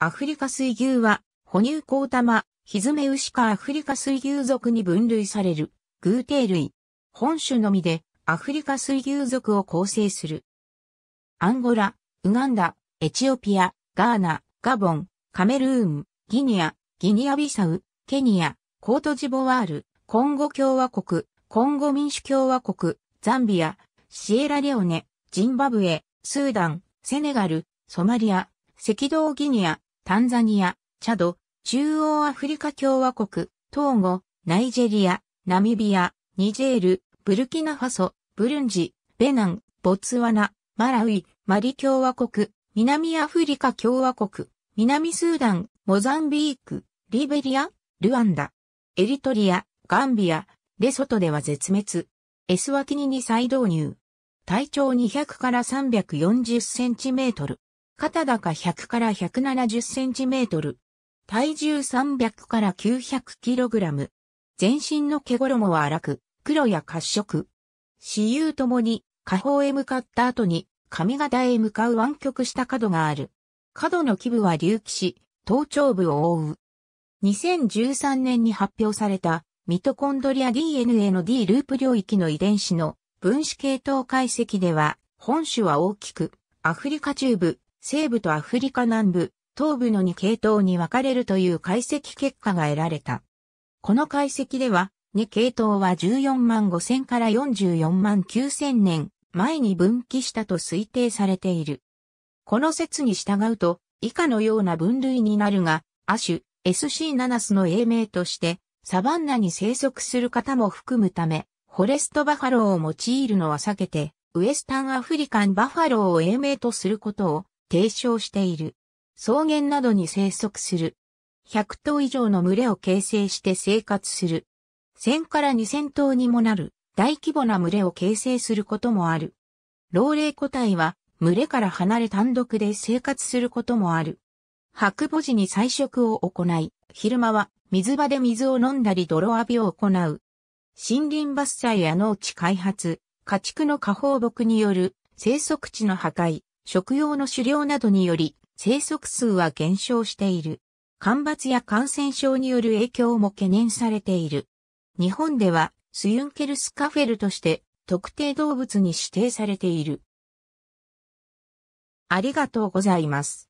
アフリカ水牛は、哺乳高玉、ひずめ牛かアフリカ水牛属に分類される、偶定類。本種のみで、アフリカ水牛属を構成する。アンゴラ、ウガンダ、エチオピア、ガーナ、ガボン、カメルーン、ギニア、ギニアビサウ、ケニア、コートジボワール、コンゴ共和国、コンゴ民主共和国、ザンビア、シエラレオネ、ジンバブエ、スーダン、セネガル、ソマリア、赤道ギニア、タンザニア、チャド、中央アフリカ共和国、トーゴ、ナイジェリア、ナミビア、ニジェール、ブルキナファソ、ブルンジ、ベナン、ボツワナ、マラウイ、マリ共和国、南アフリカ共和国、南スーダン、モザンビーク、リベリア、ルワンダ、エリトリア、ガンビア、レソトでは絶滅。エスワキニに再導入。体長200から340センチメートル。肩高100から170センチメートル。体重300から900キログラム。全身の毛衣は荒く、黒や褐色。死有ともに、下方へ向かった後に、髪型へ向かう湾曲した角がある。角の基部は隆起し、頭頂部を覆う。2013年に発表された、ミトコンドリア DNA の D ループ領域の遺伝子の分子系統解析では、本種は大きく、アフリカ中部、西部とアフリカ南部、東部の2系統に分かれるという解析結果が得られた。この解析では、2系統は14万5000から44万9000年前に分岐したと推定されている。この説に従うと、以下のような分類になるが、亜種、SC ナナスの英名として、サバンナに生息する方も含むため、フォレストバファローを用いるのは避けて、ウエスタンアフリカンバファローを英名とすることを提唱している。草原などに生息する。100頭以上の群れを形成して生活する。1000から2000頭にもなる大規模な群れを形成することもある。老齢個体は群れから離れ単独で生活することもある。白母時に採食を行い、昼間は水場で水を飲んだり泥浴びを行う。森林伐採や農地開発、家畜の下放牧による生息地の破壊、食用の狩猟などにより生息数は減少している。干ばつや感染症による影響も懸念されている。日本ではスユンケルスカフェルとして特定動物に指定されている。ありがとうございます。